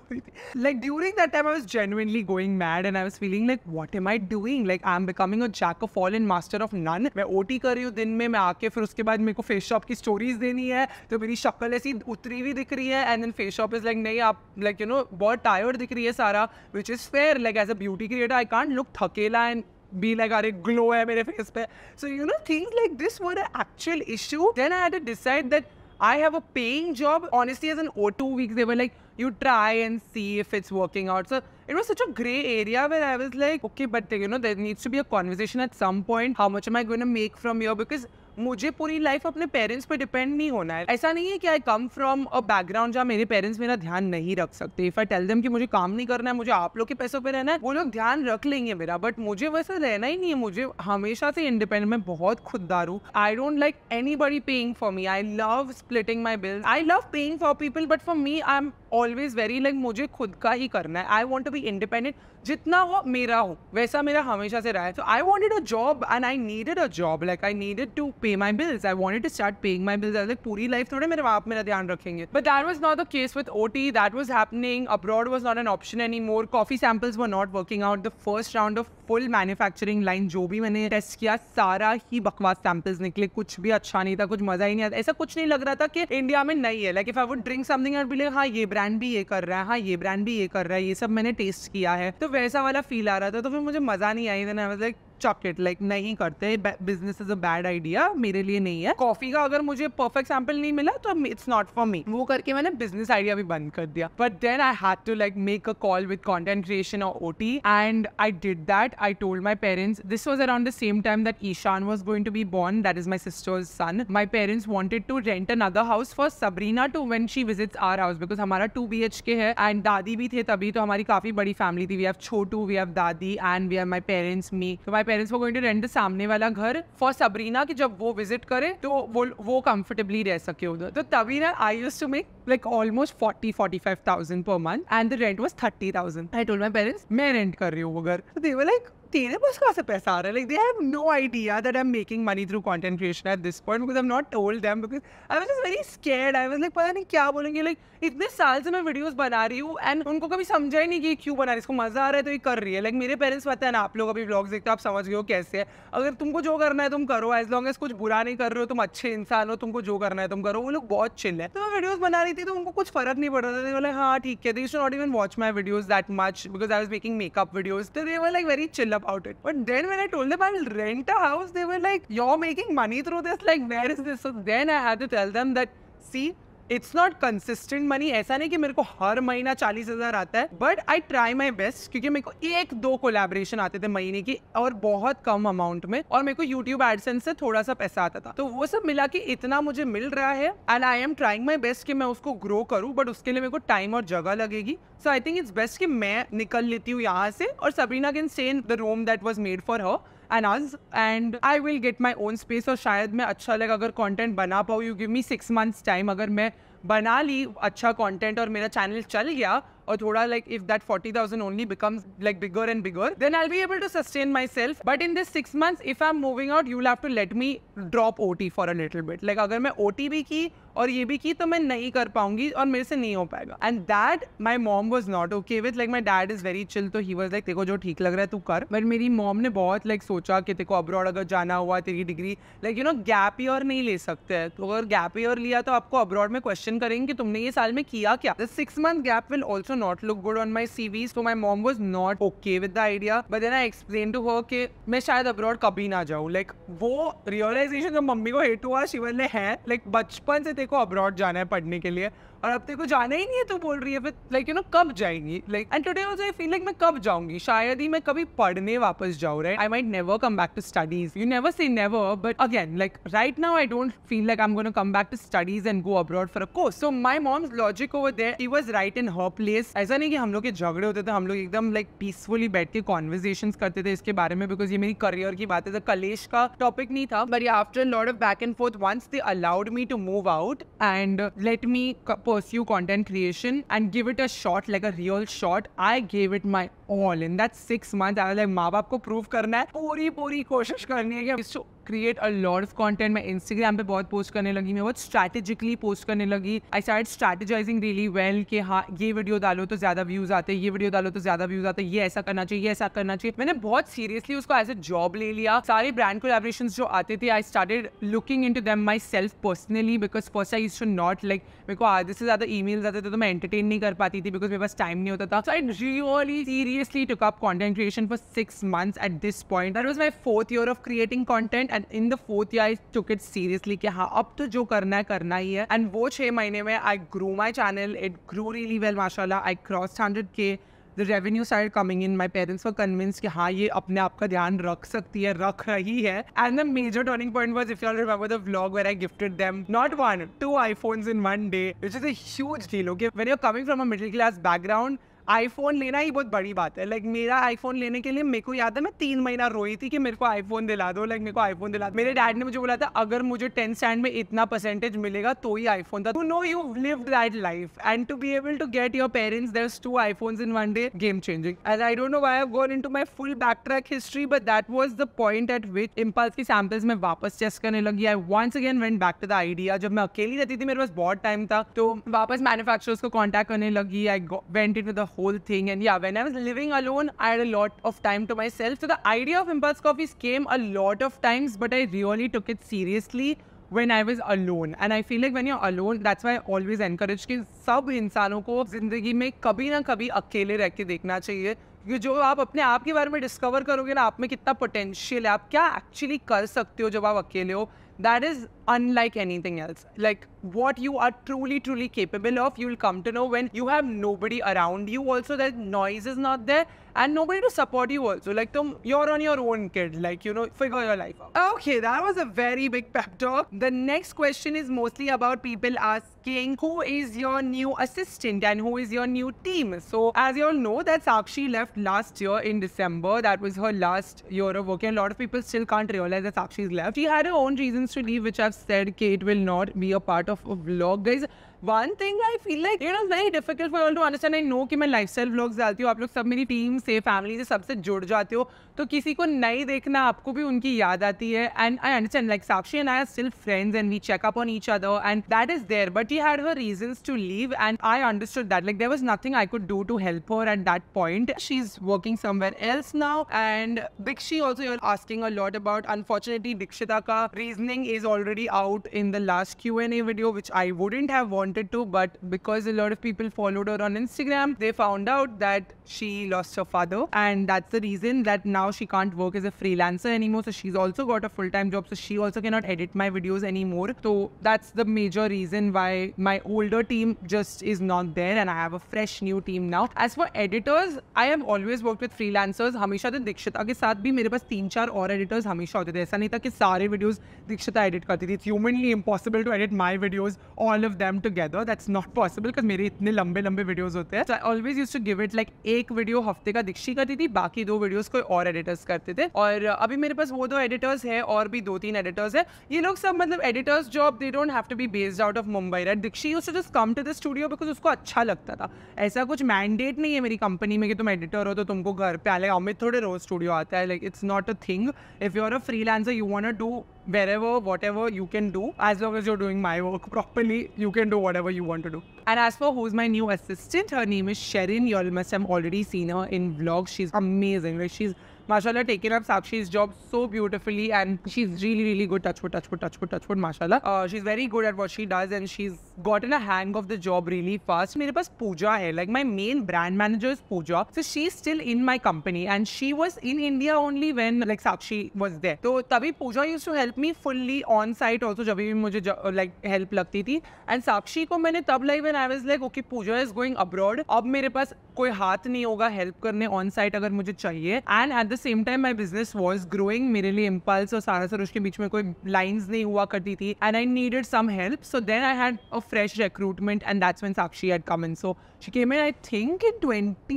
Like during that time I was genuinely going mad and I was feeling like what am I doing? Like I am becoming a jack of all and master of none मैं OT कर रही हूँ दिन में मैं आके फिर उसके बाद मेरे को फेस शॉप की स्टोरीज देनी है तो मेरी शक्ल ऐसी उतरी हुई दिख रही है and then face shop is like नहीं आप लाइक यू नो बहुत टायर्ड दिख रही है सारा which is fair like as a beauty creator I can't look थकेला and be like are glow hai mere face pe so you know things like this were an actual issue then i had to decide that I have a paying job. Honestly, as an O2 weeks, they were like, you try and see if it's working out. So it was such a gray area where I was like, okay, but you know, there needs to be a conversation at some point. How much am I going to make from here? Because मुझे पूरी life अपने parents पे depend नहीं होना है ऐसा नहीं है कि आई कम फ्रॉम अ बैकग्राउंड जहाँ मेरे पेरेंट्स मेरा ध्यान नहीं रख सकते इफ आई टेल देम कि मुझे काम नहीं करना है मुझे आप लोग के पैसों पे रहना है वो लोग ध्यान रख लेंगे मेरा बट मुझे वैसा रहना ही नहीं है मुझे हमेशा से इंडिपेंडेंट मैं बहुत खुददार हूँ I don't like anybody paying for me I love splitting my bills I love paying for people but for me I am always very like मुझे खुद का ही करना है I want to be independent जितना हो मेरा हो वैसा मेरा हमेशा से रहा है so I wanted a job and I needed a job like I needed to pay my bills I wanted to start paying my bills like पूरी लाइफ थोड़े मेरे आप मेरा ध्यान रखेंगे but that was not the case with O T that was happening abroad was not an option anymore coffee samples were not working out the first round of full manufacturing line जो भी मैंने test किया सारा ही बकवास samples निकले कुछ भी अच्छा नहीं था कुछ मजा ही नहीं आता ऐसा कुछ नहीं लग रहा था कि इंडिया में नहीं है like if I would drink something and like हाँ ये ब्रांड ब्रांड भी ये कर रहा है हाँ ये ब्रांड भी ये कर रहा है ये सब मैंने टेस्ट किया है तो वैसा वाला फील आ रहा था तो फिर मुझे मज़ा नहीं आई ना मतलब चॉकलेट लाइक नहीं करते business is a bad idea मेरे लिए नहीं है कॉफी का अगर मुझे परफेक्ट सैम्पल नहीं मिला तो इट्स नॉट फॉर मी वो करके मैंने बिजनेस आइडिया भी बंद कर दिया but then I had to like make a call with content creation और O T and I did that I told my parents this was around the same time that Ishaan was going to be born that is my sister's son my parents wanted to rent another house for Sabrina to when she visits our house because हमारा two B H K है and दादी भी थे तभी तो हमारी काफी बड़ी फैमिली थी we have Chhotu we have Dadi and we have my parents me तो my parents were going to rent सामने वाला घर फॉर सबरीना कि जब वो विजिट करे तो वो वो कंफर्टेबली रह सके उधर तो तभी ना I used to make like almost forty forty five thousand per month and the rent was thirty thousand I told my parents मैं रेंट कर रही हूँ वो घर तो देवर लाइक तेरे पास कहाँ से पैसा आ रहा है like they have no idea that I am making money through content creation at this point because I am not told them because I was just very scared I was like पता नहीं क्या बोलेंगे like इतने साल से मैं videos बना रही हूँ एंड उनको कभी समझा ही नहीं कि क्यों बना रही इसको मजा आ रहा है तो ये कर रही है लाइक मेरे पेरेंट्स पता है ना आप लोग अभी ब्लॉग्स देखते हो आप समझ गए हो कैसे है अगर तुमको जो करना है तुम करो एज लॉन्ग एज कुछ बुरा नहीं कर रहे हो तुम अच्छे इंसान हो तुमको जो करना है तुम करो वो लोग बहुत चिल है तो मैं वीडियोज बना रही थी तो उनको कुछ फर्क नहीं पड़ रहा था बोले हाँ ठीक है they should not even watch my videos that much because I was making makeup videos तो they were like very chill about it. But then when I told them I'll rent a house, they were like, You're making money through this. Like, where is this? So then I had to tell them that, see, it's not consistent money ऐसा नहीं कि मेरे को हर महीना चालीस हजार आता है but I try my best क्योंकि मेरे को एक दो कोलेबोरेशन आते थे महीने की और बहुत कम अमाउंट में और मेरे को यूट्यूब एडसेंस से थोड़ा सा पैसा आता था तो वो सब मिला के इतना मुझे मिल रहा है and I am trying my best कि मैं उसको ग्रो करूँ बट उसके लिए मेरे को टाइम और जगह लगेगी so I think it's best कि मैं निकल लेती हूँ यहाँ से और Sabrina can send the room that was made for her अनाज and I will get my own space और शायद मैं अच्छा लगे अगर कॉन्टेंट बना पाऊँ you give me six months time अगर मैं बना ली अच्छा कॉन्टेंट और मेरा चैनल चल गया और थोड़ा like if that forty thousand only that like bigger and bigger then I be able to sustain myself but in this six this if I am moving out you have to let me drop O T for a little bit like अगर मैं O T भी की और ये भी की तो मैं नहीं कर पाऊंगी और मेरे से नहीं हो पाएगा and that my mom was not okay with like my dad is very chill तो ही वॉज लाइक देखो जो ठीक लग रहा है तू कर बट मेरी मॉम ने बहुत लाइक like, सोचा कि देखो अब्रॉड अगर जाना हुआ तेरी degree like you know gap year नहीं ले सकते हैं तो अगर गैप ईयर लिया तो आपको अब्रॉड में क्वेश्चन करेंगे कि तुमने ये साल में किया क्या six month gap will also also not look good on my CV. So my mom was not okay with the idea. But then I explained to her कि मैं शायद अब्रॉड कभी ना जाऊँ Like वो realization जब मम्मी को hit हुआ शिवर ने है लाइक बचपन से तेरे को अब्रॉड जाना है पढ़ने के लिए और अब तेरे को जाना ही नहीं है तू बोल रही है फिर लाइक यू नो कब जाएंगी like and today was I feel like मैं कब जाऊंगी शायद ही मैं कभी पढ़ने वापस जाऊँ right I might never come back to studies you never say never but again like right now I don't feel like I am gonna come back to studies and go abroad for a course so my mom's logic over there he was right in her place ऐसा नहीं कि हम लोग के झगड़े होते थे हम लोग एकदम लाइक पीसफुली बैठ के कॉन्वर्जेशन करते थे इसके बारे में बिकॉज ये मेरी करियर की बात है तो कलेश का टॉपिक नहीं था but after lot of back and forth once they allowed me to move out and let me pursue content creation and give it a shot, like a real shot, I gave it my all. In that six months, I was like, माँ बाप को prove करना Puri पूरी पूरी कोशिश करनी है कि create a lot of content मैं इंस्टाग्राम पे बहुत पोस्ट करने लगी मैं बहुत स्ट्रैटेजिकली पोस्ट करने लगी I start strategizing really well कि हाँ ये वीडियो डालो तो ज़्यादा व्यूज़ आते ये वीडियो डालो तो ज़्यादा व्यूज़ आते ये ऐसा करना चाहिए ऐसा करना चाहिए मैंने बहुत सीरियसली उसको एज ए जॉब ले लिया सारे ब्रांड कोलेब्रेशन जो आते थे I started looking into them myself personally because first I should not like मेरे को आधे से ज़्यादा ई आते थे तो मैं एंटरटेन नहीं कर पाती थी बिकॉज मेरे पास टाइम नहीं होता था so I really seriously took up content creation for six month at this point that was my fourth year of creating content and in the fourth year I took it seriously कि हाँ अब तो जो करना है करना ही है and वो छः महीने में I grow my channel it grow really well माशाल्लाह I cross hundred K the revenue side coming in my parents were convince कि हाँ ये अपने आप का ध्यान रख सकती है रख रही है and the major turning point was if you remember the blog where I gifted them not one two iPhone in one day which is huge deal okay when you are coming from a middle class background iPhone लेना ही बहुत बड़ी बात है like मेरा iPhone लेने के लिए मेरे को याद है मैं तीन महीना रोई थी कि मेरे को आईफोन दिला दो लाइक मेरे को आईफोन दिला दो मेरे डैड ने मुझे बोला था अगर मुझे टेंथ स्टैंड में इतना परसेंटेज मिलेगा तो ही आईफोन था to know you live that life and to be able to get your parents their two iPhones in one day game changing and I don't know I have into my full back track history but that was the point at which Impulse की samples में वापस test करने लगी I once again went back to the idea जब मैं अकेली रहती थी मेरे पास बहुत टाइम था तो वापस मैन्युफैक्चरर्स को कॉन्टैक्ट करने लगी I went in the whole thing. And yeah, when I was living alone, I had a lot of time to myself. So the idea of impulse coffees came a lot of times, but I really took it seriously when I was alone. And I feel like when you're alone, that's why I always encourage कि सब इंसानों को जिंदगी में कभी ना कभी अकेले रह के देखना चाहिए क्योंकि जो आप अपने आप के बारे में डिस्कवर करोगे ना आप में कितना पोटेंशियल है आप क्या एक्चुअली कर सकते हो जब आप अकेले हो that is unlike anything else. Like what you are truly, truly capable of, you'll come to know when you have nobody around you. Also, that noise is not there and nobody to support you also like you're on your own kid like you know figure your life out okay that was a very big pep talk the next question is mostly about people asking who is your new assistant and who is your new team so as you all know that Sakshi left last year in December that was her last year of working a lot of people still can't realize that Sakshi's left she had her own reasons to leave which I've said Kate will not be a part of a vlog guys one thing I feel like it was very difficult for all to understand. I know कि मैं lifestyle vlogs डालती हूँ आप लोग सब मेरी team से family से सबसे जुड़ जाते So, तो किसी को नई देखना आपको भी and I understand like Sakshi and I are still friends and we check up on each other and that is there but she had her reasons to leave and I understood that like there was nothing I could do to help her at that point she's working somewhere else now and Bikshi also you're asking a lot about unfortunately Dikshita का reasoning is already out in the last Q&A video which I wouldn't have wanted wanted to, but because a lot of people followed her on Instagram, they found out that she lost her father. And that's the reason that now she can't work as a freelancer anymore. So she's also got a full time job. So she also cannot edit my videos anymore. So that's the major reason why my older team just is not there. And I have a fresh new team now. As for editors, I have always worked with freelancers. हमेशा तो दीक्षिता के साथ भी मेरे पास तीन चार और editors हमेशा होते थे ऐसा नहीं था कि सारे videos दीक्षिता edit करती थी It's humanly impossible to edit my videos all of them together. Together that's not possible because मेरे इतने लंबे लंबे वीडियोज होते हैं I always use to give it like एक वीडियो हफ्ते का दीक्षी करती थी बाकी दो वीडियोज कोई और एडिटर्स करते थे और अभी मेरे पास वो दो एडिटर्स है और भी दो तीन एडिटर्स है ये लोग सब मतलब editors job they don't have to be based out of Mumbai right Dikshi use to just come to the studio because उसको अच्छा लगता था ऐसा कुछ मैंडेट नहीं है मेरी कंपनी में कि तुम एडिटर हो तो तुमको घर पे आने अमित थोड़े रोज स्टूडियो आता है like it's not a thing if you are a freelancer you want do wherever, whatever you can do, as long as you're doing my work properly, you can do whatever you want to do. And as for who's my new assistant, her name is Sherin. You must have already seen her in vlogs. She's amazing. Like she's माशाल्लाह taking up Sakshi job so beautifully and she is really really good touch wood touch wood touch wood touch wood माशाल्लाह she is very good at what she does and she is got in a hang of the job really fast मेरे पास पूजा है like my main brand manager is Pooja so she is still in my company and she was in India only when like Sakshi was there तो तभी Pooja used to help me fully on site also जब भी मुझे like help लगती थी and साक्षी को मैंने तब like when I was like okay Pooja is going abroad अब मेरे पास कोई हाथ नहीं होगा हेल्प करने ऑन साइट अगर मुझे चाहिए and at the same time my business was growing मेरे लिए इम्पल्स और सारा सर उसके बीच में कोई लाइन्स नहीं हुआ करती थी and I needed some help so then I had a fresh recruitment and that's when Sakshi at come in so she came in I think in twenty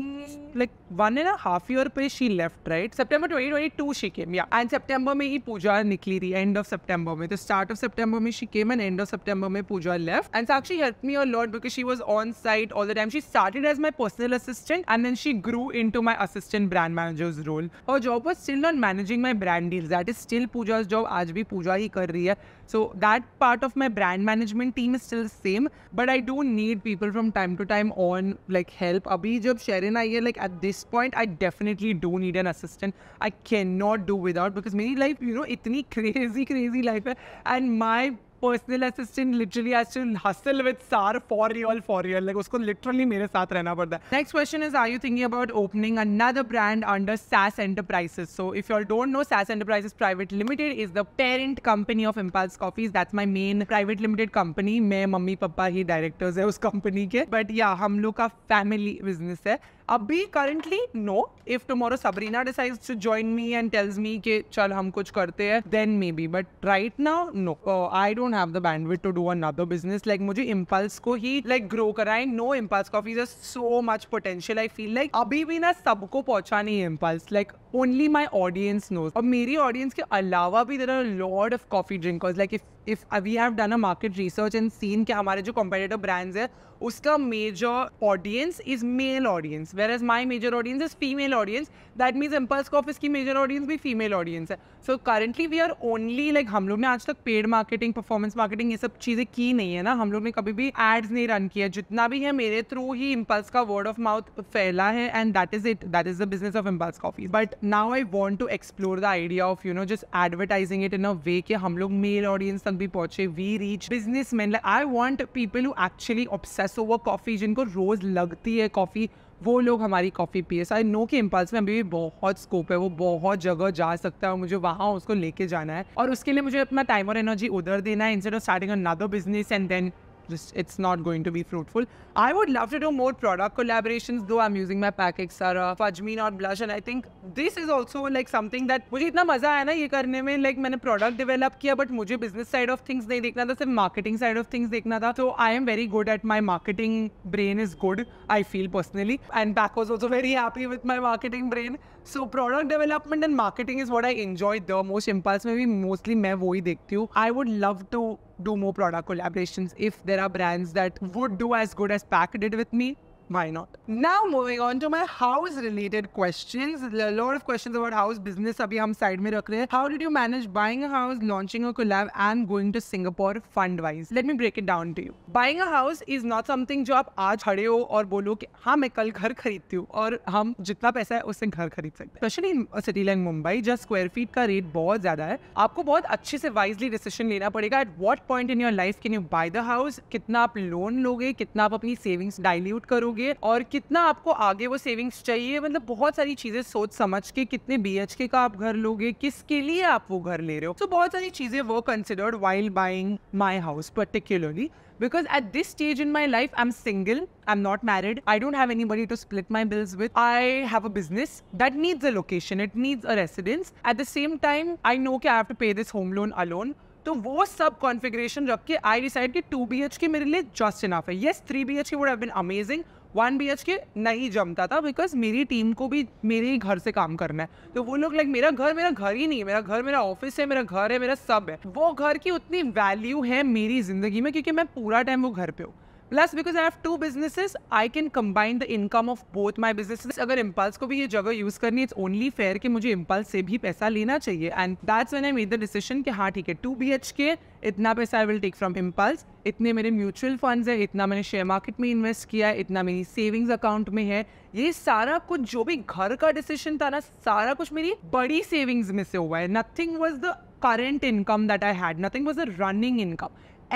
like one and half year पे she left right September twenty twenty two she came या end September में ही पूजा निकली थी and of September में तो start of September में she came and end of September में Pooja left and Sakshi help me a lot because she was on site all the time she started as my personal assistant and then she grew into my assistant brand manager's role और job was still not managing my brand deals that is still Pooja job आज भी पूजा ही कर रही है so that part of my brand management team is still same but I don't need people from time to time on like help अभी जब शेरिन आई है like at this point I definitely do need an assistant I can not do without because मेरी life you know इतनी crazy crazy life है and my personal assistant literally I still hustle with सार for real for real like उसको literally मेरे साथ रहना पड़ता है next question is are you thinking about opening another brand under Sass Enterprises so if you don't know Sass Enterprises private limited is the parent company of Impulse Coffees that's my main private limited company मैं मम्मी पापा ही directors है उस company के but या हम लोग का फैमिली बिजनेस है अभी currently no if tomorrow Sabrina decides to join me and tells me कि चल हम कुछ करते हैं then maybe but right now no I don't have the bandwidth to do another business like मुझे Impulse को ही लाइक ग्रो कराए no Impulse coffee is so much potential I feel like अभी भी ना सबको पहुंचा नहीं है Impulse like only my audience knows और मेरी ऑडियंस के अलावा भी there are lot of coffee drinkers like if if we have done a market research and seen के हमारे जो कॉम्पिटेटिव ब्रांड्स है उसका major audience is male audience where as my major audience is female audience that means Impulse office की major audience भी female audience है so currently we are only like हम लोग ने आज तक पेड मार्केटिंग परफॉर्मेंस मार्केटिंग ये सब चीज़ें की नहीं है ना हम लोग ने कभी भी एड्स नहीं रन किया जितना भी है मेरे थ्रू ही इम्पल्स का वर्ड ऑफ माउथ फैला है and that is it that is the business of Impulse coffee but now I want to explore the idea of you know just advertising it in a way कि हम लोग male audience तक भी पहुंचे we reach businessman like I want people who actually obsess so वो coffee जिनको रोज़ लगती है कॉफ़ी वो लोग हमारी कॉफ़ी पिए सो आई नो कि इम्पल्स में अभी भी बहुत स्कोप है वो बहुत जगह जा सकता है और मुझे वहाँ उसको लेके जाना है और उसके लिए मुझे अपना टाइम और एनर्जी उधर देना है instead of starting another business and then just it's not going to be fruitful. I would love to do more product collaborations, though I'm using my Pack Sara, Fudge Me Not Blush, and I think this is also like something that मुझे इतना मजा आया ना ये करने में like मैंने product develop किया but मुझे business side of things नहीं देखना था सिर्फ marketing side of things देखना था so I am very good at my marketing brain is good I feel personally and Pack was also very happy with my marketing brain so product development and marketing is what I enjoy the most Impulse में भी mostly मैं वो ही देखती हूँ I would love to do more product collaboration if there are brands that would do as good as packed with me why not? Now moving on to my house related questions. A lot of questions about house business abhi hum side में रख रहे How did you manage buying a house, launching a collab and going to Singapore fund wise? Let me break it down to you. Buying a house is not something jo जो aaj khade ho aur और ki ha main kal ghar घर hu aur hum jitna paisa hai usse ghar khareed sakte especially in a city like mumbai just square feet ka rate bahut ज्यादा hai aapko bahut अच्छे se wisely decision lena padega at what point in your life can you buy the house कितना आप loan loge कितना आप apni savings dilute करोगे करोगे और कितना आपको आगे वो सेविंग्स चाहिए मतलब बहुत सारी चीज़ें सोच समझ के कितने बी का आप घर लोगे किसके लिए आप वो घर ले रहे हो तो so, बहुत सारी चीज़ें वो considered while buying my house particularly because at this stage in my life i'm single i'm not married i don't have anybody to split my bills with i have a business that needs a location it needs a residence at the same time i know that i have to pay this home loan alone तो वो सब configuration रख के I decide कि two B H K मेरे लिए just enough है yes three B H K would have been amazing one B K नहीं जमता था बिकॉज मेरी टीम को भी मेरे ही घर से काम करना है तो वो लोग लाइक मेरा घर मेरा घर ही नहीं है मेरा घर मेरा ऑफिस है मेरा घर है मेरा सब है वो घर की उतनी वैल्यू है मेरी ज़िंदगी में क्योंकि मैं पूरा टाइम वो घर पे हूँ plus because I have two businesses I can combine the income of both my business अगर इम्पल्स को भी ये जगह यूज करनी है इट्स ओनली फेयर कि मुझे इम्पल्स से भी पैसा लेना चाहिए and that's when I made the decision कि हाँ ठीक है टू बी एच के इतना पैसा I will take from Impulse इतने मेरे म्यूचुअल फंड्स है इतना मैंने शेयर मार्केट में इन्वेस्ट किया है इतना मेरी सेविंग्स अकाउंट में है ये सारा कुछ जो भी घर का डिसीजन था ना सारा कुछ मेरी बड़ी सेविंग्स में से हुआ है nothing was the current income that I had nothing was the running income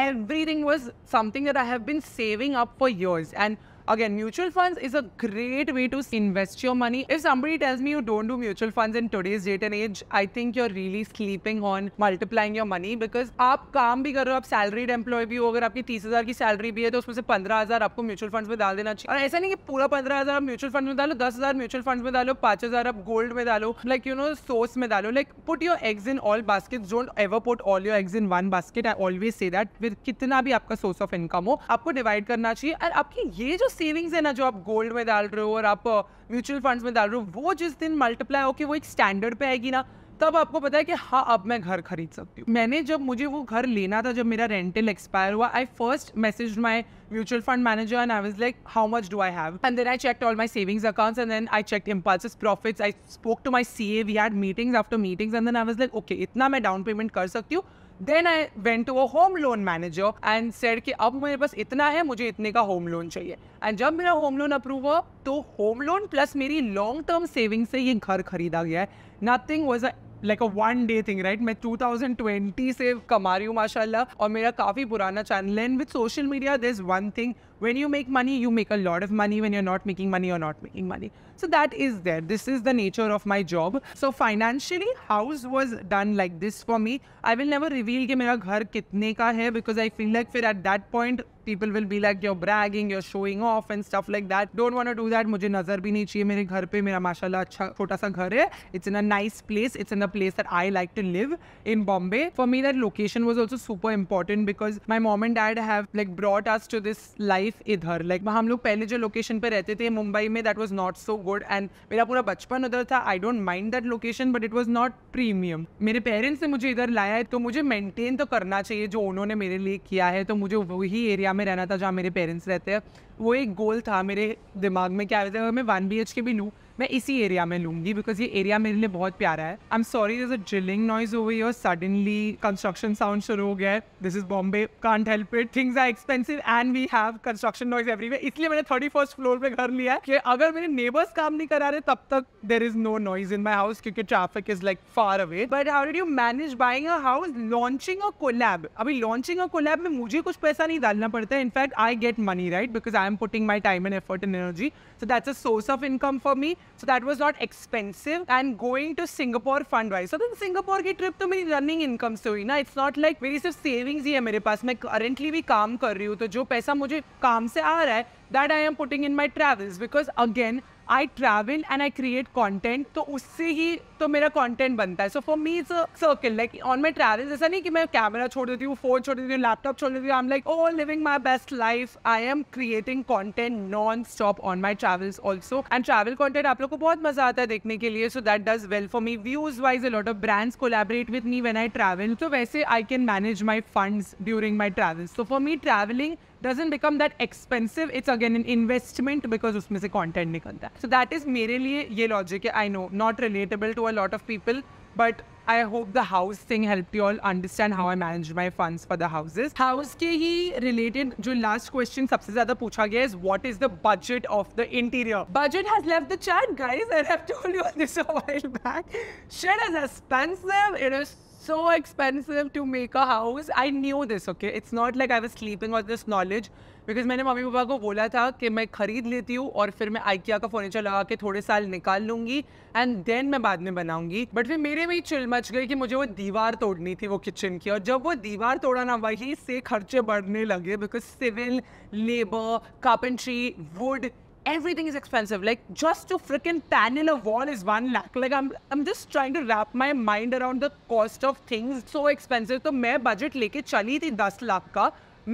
everything was something that I have been saving up for years. And Again, mutual funds is a great way to invest your money. If somebody tells me you don't do mutual funds in today's date and age, I think you're really sleeping on multiplying your money because आप काम भी कर रहे हो आप salaried employee भी हो अगर आपकी तीस हजार की सैलरी भी है तो उसमें से पंद्रह हजार आपको म्यूचुअल फंड्स में डाल देना चाहिए और ऐसा नहीं कि पूरा पंद्रह हजार आप म्यूचुअल फंड में डालो दस हजार म्यूचुअल फंड में डालो पांच हजार आप गोल्ड में डालो लाइक यू नो सोर्स में डालो like put your eggs in all basket don't ever put all your eggs in one basket I always say that with कितना भी आपका सोर्स ऑफ इनकम हो आपको डिवाइड करना चाहिए और आपकी ये जो सेविंग्स है ना जो आप गोल्ड में डाल रहे हो और आप म्यूचुअल uh, फंड्स में डाल रहे हो वो जिस दिन मल्टीप्लाई होकर वो एक स्टैंडर्ड पे आएगी ना तब आपको पता है कि हाँ अब मैं घर खरीद सकती हूँ मैंने जब मुझे वो घर लेना था जब मेरा रेंटल एक्सपायर हुआ I first message my mutual fund manager and I was like how much do I have and then I check all my savings accounts and then I check Impulse's profits I spoke to my C A we had meetings after meetings and then I was like okay इतना मैं down payment कर सकती हूँ then I went to a home loan manager and said कि अब मेरे पास इतना है मुझे इतने का होम लोन चाहिए एंड जब मेरा होम लोन अप्रूव हुआ तो होम लोन प्लस मेरी लॉन्ग टर्म सेविंग से ये घर खरीदा गया है nothing was a like a one day thing right मैं 2020 से कमा रही हूँ माशाल्लाह और मेरा काफ़ी पुराना चैनल है and with social media this is one thing when you make money you make a lot of money when you are not making money और not making money So that is there. This is the nature of my job. So financially, house was done like this for me. I will never reveal that my house is because I feel like at that point people will be like you're bragging you're showing off and stuff like that don't want to do that मुझे नजर भी नहीं चाहिए मेरे घर पे मेरा माशाल्लाह अच्छा छोटा सा घर है it's in a nice place it's in a place that I like to live in Bombay for me that location was also super important because my mom and dad have like brought us to this life इधर like हम लोग पहले जो location पे रहते थे मुंबई में that was not so good and मेरा पूरा बचपन उधर था I don't mind that location but it was not premium मेरे पेरेंट्स ने मुझे इधर लाया है तो मुझे मेंटेन तो करना चाहिए जो उन्होंने मेरे लिए किया है तो मुझे वही एरिया में रहना था जहाँ मेरे पेरेंट्स रहते हैं वो एक गोल था मेरे दिमाग में क्या अगर मैं वन बी एच के भी लूँ मैं इसी एरिया में लूँगी बिकॉज ये एरिया मेरे लिए बहुत प्यारा है आई I'm sorry is a drilling noise हो गई और सडनली कंस्ट्रक्शन साउंड शुरू हो गया है this is Bombay can't help it things are expensive and we have construction noise every way इसलिए मैंने थर्टी फर्स्ट फ्लोर पे घर लिया है कि अगर मेरे नेबर्स काम नहीं करा रहे तब तक there is no noise in my house क्योंकि traffic is like far away but how did you manage buying a house launching a collab अभी लॉन्चिंग अ कोलैब में मुझे कुछ पैसा नहीं डालना पड़ता है in fact I get money right because I I'm putting my time and effort and energy. So that's a source of income for me. So that was not expensive. And going to Singapore fundwise. So then Singapore ki trip to me running income. So na, it's not like very safe savings here. I'm currently bhi kaam kar rahi hu, to jo paisa mujhe kaam se hai, that I am putting in my travels. Because again, I travel and I create content तो उससे ही तो मेरा content बनता है so for me is circle like on my travel ऐसा नहीं कि मैं कैमरा छोड़ देती हूँ फोन छोड़ देती हूँ लैपटॉप छोड़ देती हूँ I'm like oh living my best life I'm creating content non stop on my travels also and travel content आप लोग को बहुत मजा आता है देखने के लिए so that does well for me views wise a lot of brands collaborate with me when I travel तो वैसे I can manage my fund during my travels तो for me travelling doesn't become that expensive it's again an investment because उसमें से content निकलता है so that is मेरे लिए ये लॉजिक है I know not relatable to a lot of people but I hope the house thing help you all understand how I manage my funds for the houses house के ही related जो last question सबसे ज्यादा पूछा गया is what is the budget of the interior budget has left the chat guys I have told you this a while back shit is expensive it is so expensive to make a house. I knew this, okay? It's not like I was sleeping on this knowledge. Because मैंने मम्मी पापा को बोला था कि मैं ख़रीद लेती हूँ और फिर मैं आइकिया का फर्नीचर लगा के थोड़े साल निकाल लूँगी एंड देन मैं बाद में बनाऊँगी बट फिर मेरे में ही चिल मच गई कि मुझे वो दीवार तोड़नी थी वो किचन की और जब वो दीवार तोड़ा ना वही से खर्चे बढ़ने लगे because civil labour carpentry wood everything is expensive. Like just to freaking panel a wall is one lakh. Like I'm I'm just trying to wrap my mind around the cost of things so expensive. So मैं budget leke chali thi 10 lakh ka.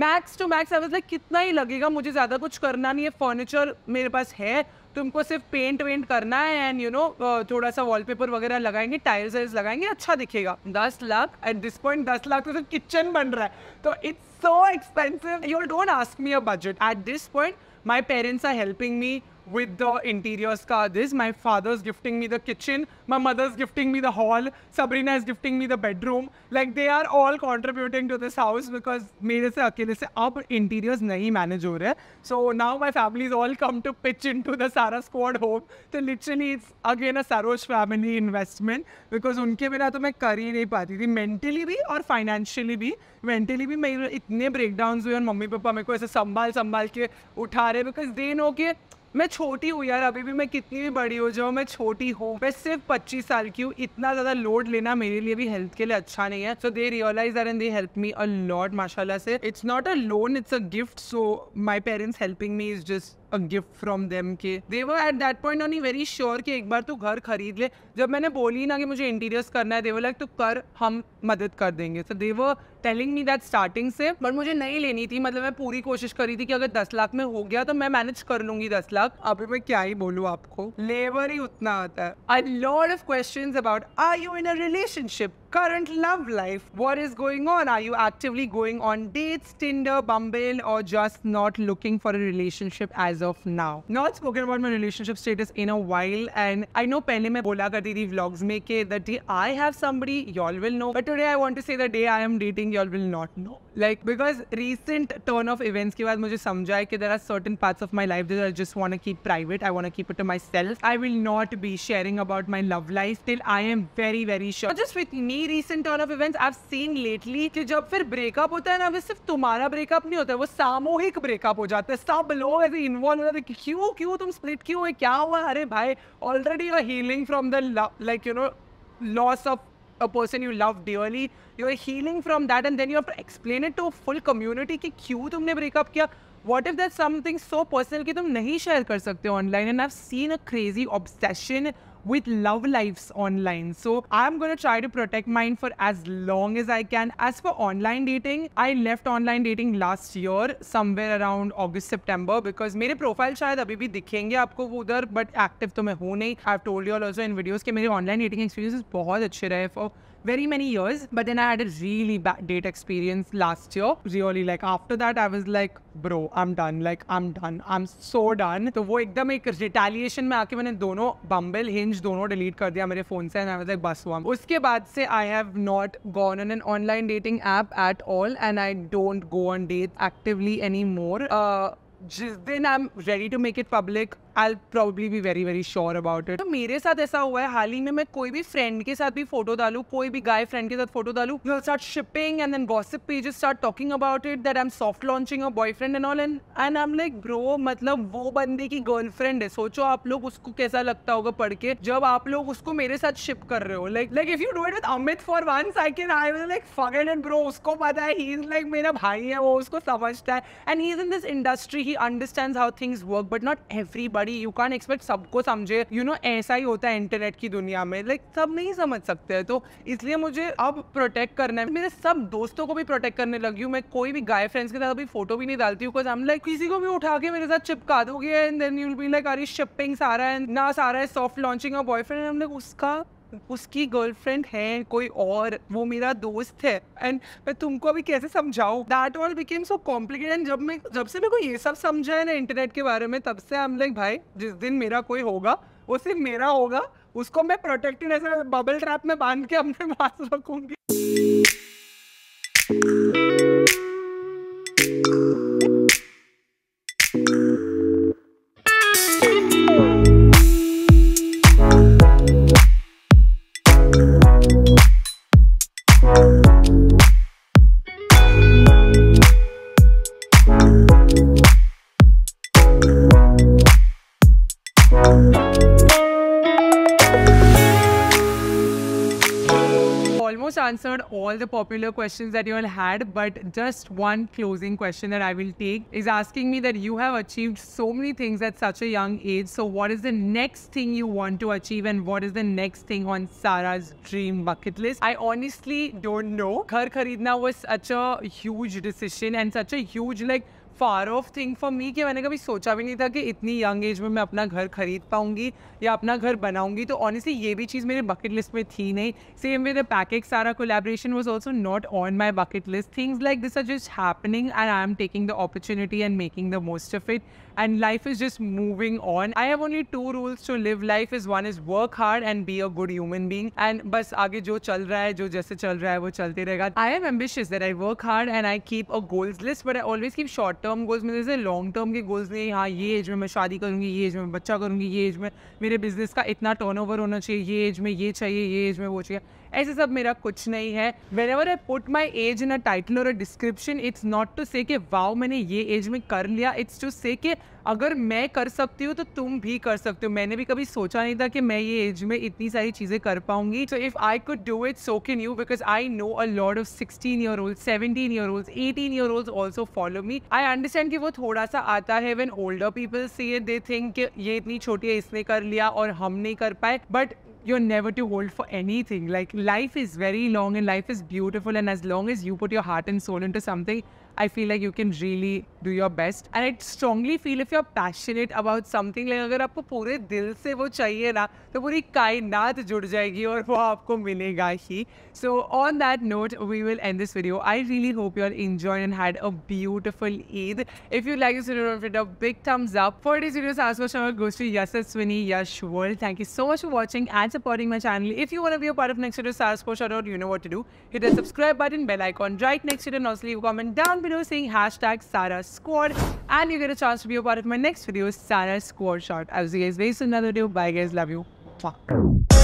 Max to max I was like kitna hi lagega mujhe zyada kuch karna nahi hai furniture mere paas hai तुमको सिर्फ paint went करना है and you no थोड़ा सा wallpaper वगैरह लगाएंगे tiles वाइल्स लगाएंगे अच्छा दिखेगा दस लाख एट दिस पॉइंट दस लाख तो सिर्फ किचन बन रहा है तो it's so expensive you don't ask me a budget at this point My parents are helping me with the interiors interior this my father's gifting me the kitchen, my mother's gifting me the hall, Sabrina is gifting me the bedroom. Like they are all contributing to this house because mere se akele se ab interiors nahi manage ho rahe So now my families all come to pitch into the Sara squad home. So literally it's again a Saroj family investment because unke bina to main kar hi nahi pati thi mentally bhi aur financially bhi mentally bhi mere itne breakdowns hue aur mummy papa mere ko aise sambhal sambhal ke utha rahe because they know के मैं छोटी हूँ यार अभी भी मैं कितनी भी बड़ी हो जाऊँ मैं छोटी हूँ मैं सिर्फ पच्चीस साल की हूँ इतना ज़्यादा लोड लेना मेरे लिए भी हेल्थ के लिए अच्छा नहीं है so they realise are and they help me a lot माशाला से it's not a loan it's a gift so my parents helping me is just a gift from them के they were at that point on ई very sure कि एक बार तू घर खरीद ले जब मैंने बोली ना कि मुझे इंटीरियर्स करना है देवर लाइक तू कर हम मदद कर देंगे so they were telling me that starting से बट मुझे नहीं लेनी थी मतलब मैं पूरी कोशिश करी थी कि अगर दस लाख में हो गया तो मैं मैनेज कर लूंगी दस लाख अभी मैं क्या ही बोलूँ आपको लेबर ही उतना आता है I lot of question about are you in a relationship current love life what is going on are you actively going on dates Tinder Bumble और just not looking for a relationship as of now. Not spoken about my relationship status in a while and I know पहले मैं बोला करती थी vlogs में कि the day I have somebody y'all will know but today I want to say the day I am dating y'all will not know. Like because recent turn of events के बाद मुझे समझा है कि there are certain parts of my life that I just want to keep private. I want to keep it to myself. I will not be sharing about my love life till I am very very sure. Not just with me recent turn of events I've seen lately कि जब फिर breakup होता है ना वो सिर्फ तुम्हारा breakup नहीं होता है वो सामूहिक ब्रेकअप हो जाता है सब लोग ऐसे इन्वॉल्व कॉल होता था क्यों क्यों तुम स्प्लिट क्यों हुए क्या हुआ अरे भाई already you are healing from the like you know loss of a person you love dearly you are healing from that and then you have explain to full community कि क्यों तुमने ब्रेकअप किया what if that something so personal कि तुम नहीं share कर सकते online and I seen a crazy obsession with love lives online. So I'm going to try to protect mine for as long as I can. As for online dating, I left online dating last year, somewhere around August, September, because my profile shayad abhi bhi dikhenge aapko udhar, but active to main ho nahi. I've told you all also in videos that my online dating experiences is very good very many years. But then I had a really bad date experience last year. Really, like after that, I was like, bro, I'm done. Like, I'm done. I'm so done. So वो एकदम एक retaliation में आके मैंने दोनों bumble hinge दोनों delete कर दिया मेरे phone से and I was like, बस वो उसके बाद से I have not gone on an online dating app at all and I don't go on dates actively anymore. Uh, जिस दिन I'm ready to make it public I probably be very very sure about it मेरे साथ ऐसा हुआ है हाल ही में मैं कोई भी फ्रेंड के साथ भी फोटो डालू कोई भी गाय फ्रेंड के साथ फोटो डालू you start shipping and then gossip pages start talking about it that I I'm soft launching a boyfriend and all and and I I'm like bro मतलब वो बंदे की गर्लफ्रेंड है सोचो आप लोग उसको कैसा लगता होगा पढ़ के जब आप लोग उसको मेरे साथ शिप कर रहे हो like like if you do it with Amit for once I can I will like फगन एंड ब्रो उसको पता है ही इज लाइक मेरा भाई है वो उसको समझता है and he is in this industry he understands how things work but not everybody somebody you can expect सबको समझे you know ऐसा ही होता है इंटरनेट की दुनिया में लाइक सब नहीं समझ सकते तो इसलिए मुझे अब प्रोटेक्ट करना है मेरे सब दोस्तों को भी प्रोटेक्ट करने लगी हूँ मैं कोई भी गाय फ्रेंड्स के साथ अभी फोटो भी नहीं डालती हूँ आई एम लाइक किसी को भी उठा के मेरे साथ चिपका दोगे and then you be like are shipping सारा है ना सारा है सॉफ्ट लॉन्चिंग और बॉयफ्रेंड हमने उसका उसकी गर्लफ्रेंड है कोई और वो मेरा दोस्त है एंड मैं तुमको अभी कैसे समझाऊ that all became so complicated and जब मैं जब से मेरे को ये सब समझा है ना इंटरनेट के बारे में तब से हम लाइक भाई जिस दिन मेरा कोई होगा वो सिर्फ मेरा होगा उसको मैं प्रोटेक्टेड ऐसे बबल ट्रैप में बांध के अपने पास रखूंगी answered all the popular questions that you all had, but just one closing question that I will take is asking me that you have achieved so many things at such a young age. So, what is the next thing you want to achieve, and what is the next thing on Sarah's dream bucket list? I honestly don't know. Ghar kharidna was such a huge decision and such a huge like far off thing for me कि मैंने कभी सोचा भी नहीं था कि इतनी young age में मैं अपना घर खरीद पाऊंगी या अपना घर बनाऊंगी तो ऑनेस्टली ये भी चीज़ मेरे बकेट लिस्ट में थी नहीं सेम विद पैकेज सारा collaboration was also not on my bucket list things like this are just happening and I am taking the opportunity and making the most of it and life is just moving on. I have only two rules to live life is one is work hard and be a good human being and बस आगे जो चल रहा है जो जैसे चल रहा है वो चलते रहेगा I am ambitious that I work hard and I keep a goals list but I always keep short term goals मेरे जैसे लॉन्ग टर्म के गोल्स नहीं हाँ ये एज में मैं शादी करूंगी ये एज में बच्चा करूंगी ये एज में मेरे बिजनेस का इतना टर्न होना चाहिए ये एज में ये चाहिए ये एज में वो चाहिए ऐसे सब मेरा कुछ नहीं है whenever I put my age in a title और a description it's not to say के वाओ मैंने ये एज में कर लिया इट्स टू से के अगर मैं कर सकती हूँ तो तुम भी कर सकते हो मैंने भी कभी सोचा नहीं था कि मैं ये एज में इतनी सारी चीज़ें कर पाऊंगी so if I could do it so can you because I know a lot of sixteen year old seventeen year old eighteen year old also follow me I understand कि वो थोड़ा सा आता है when older people see they think ये इतनी छोटी है इसने कर लिया और हम नहीं कर पाए but you're never too old for anything. Like life is very long and life is beautiful. And as long as you put your heart and soul into something, I feel like you can really do your best. And I strongly feel if you're passionate about something, like अगर आपको पूरे दिल से वो चाहिए ना तो पूरी कायनात जुड़ जाएगी और वो आपको मिलेगा ही So on that note, we will end this video. I really hope you all enjoyed and had a beautiful Eid. If you like this video, don't forget a big thumbs up. For this video. as well channel goes to Yasas Swini Yash World. Thank you so much for watching and supporting my channel. If you want to be a part of next year's Sars Shout you know what to do. Hit the subscribe button, bell icon right next to it, and also leave a comment down below saying hashtag Sara Squad and you get a chance to be a part of my next video, Sara Squad Shot. I will see you guys very soon another video. Bye guys, love you. Mwah.